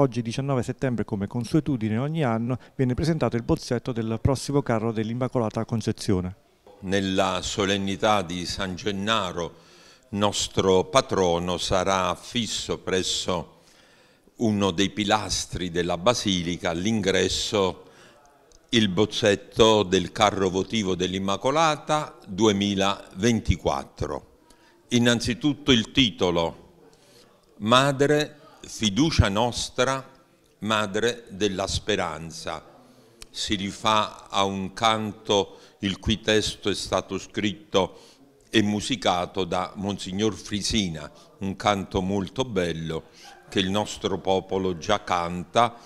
Oggi 19 settembre, come consuetudine ogni anno, viene presentato il bozzetto del prossimo carro dell'Immacolata Concezione. Nella solennità di San Gennaro, nostro patrono, sarà fisso presso uno dei pilastri della basilica all'ingresso il bozzetto del carro votivo dell'Immacolata 2024. Innanzitutto il titolo Madre fiducia nostra, madre della speranza. Si rifà a un canto il cui testo è stato scritto e musicato da Monsignor Frisina, un canto molto bello che il nostro popolo già canta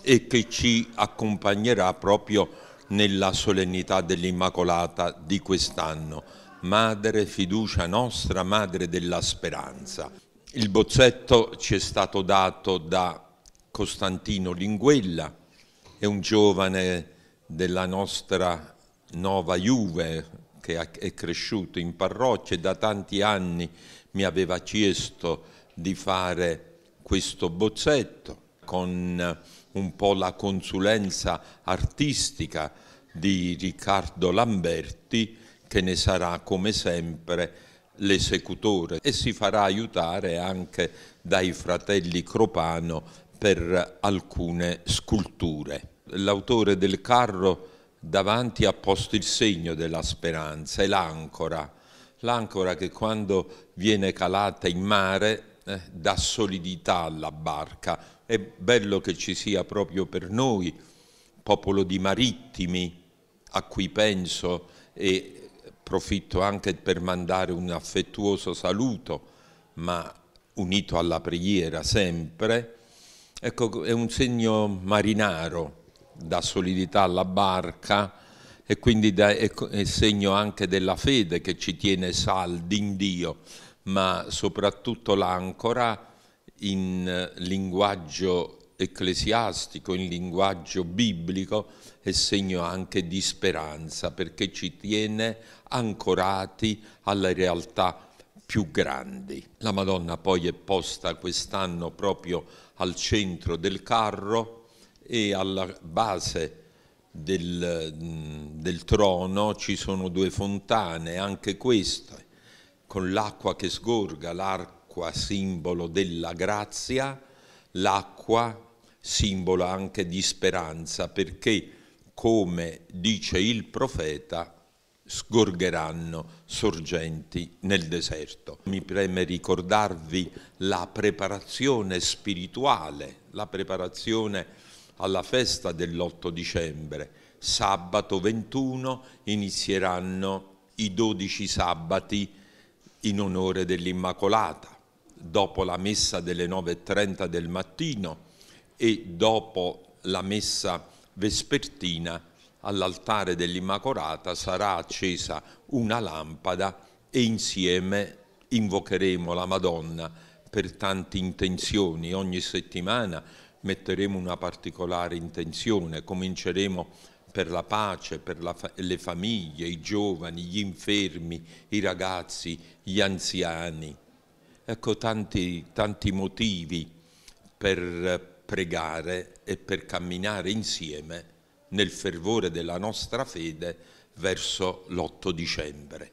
e che ci accompagnerà proprio nella solennità dell'Immacolata di quest'anno. Madre fiducia nostra, madre della speranza. Il bozzetto ci è stato dato da Costantino Linguella, è un giovane della nostra nuova Juve che è cresciuto in parrocchia e da tanti anni mi aveva chiesto di fare questo bozzetto con un po' la consulenza artistica di Riccardo Lamberti che ne sarà come sempre l'esecutore e si farà aiutare anche dai fratelli Cropano per alcune sculture. L'autore del carro davanti ha posto il segno della speranza e l'ancora, l'ancora che quando viene calata in mare eh, dà solidità alla barca. È bello che ci sia proprio per noi, popolo di marittimi, a cui penso e Approfitto anche per mandare un affettuoso saluto, ma unito alla preghiera sempre. Ecco, è un segno marinaro, dà solidità alla barca e quindi è, segno anche della fede che ci tiene saldi in Dio, ma soprattutto l'ancora in eh, linguaggio ecclesiastico, in linguaggio biblico, è segno anche di speranza perché ci tiene ancorati alle realtà più grandi. La Madonna poi è posta quest'anno proprio al centro del carro e alla base del, del trono ci sono due fontane, anche queste, con l'acqua che sgorga, l'arco simbolo della grazia L'acqua, simbolo anche di speranza, perché, come dice il profeta, sgorgeranno sorgenti nel deserto. Mi preme ricordarvi la preparazione spirituale, la preparazione alla festa dell'8 dicembre. Sabato 21 inizieranno i 12 sabati in onore dell'Immacolata dopo la messa delle 9.30 del mattino e dopo la messa vespertina all'altare dell'Immacolata sarà accesa una lampada e insieme invocheremo la Madonna per tante intenzioni. Ogni settimana metteremo una particolare intenzione, cominceremo per la pace, per la fa le famiglie, i giovani, gli infermi, i ragazzi, gli anziani Ecco tanti, tanti motivi per pregare e per camminare insieme nel fervore della nostra fede verso l'8 dicembre.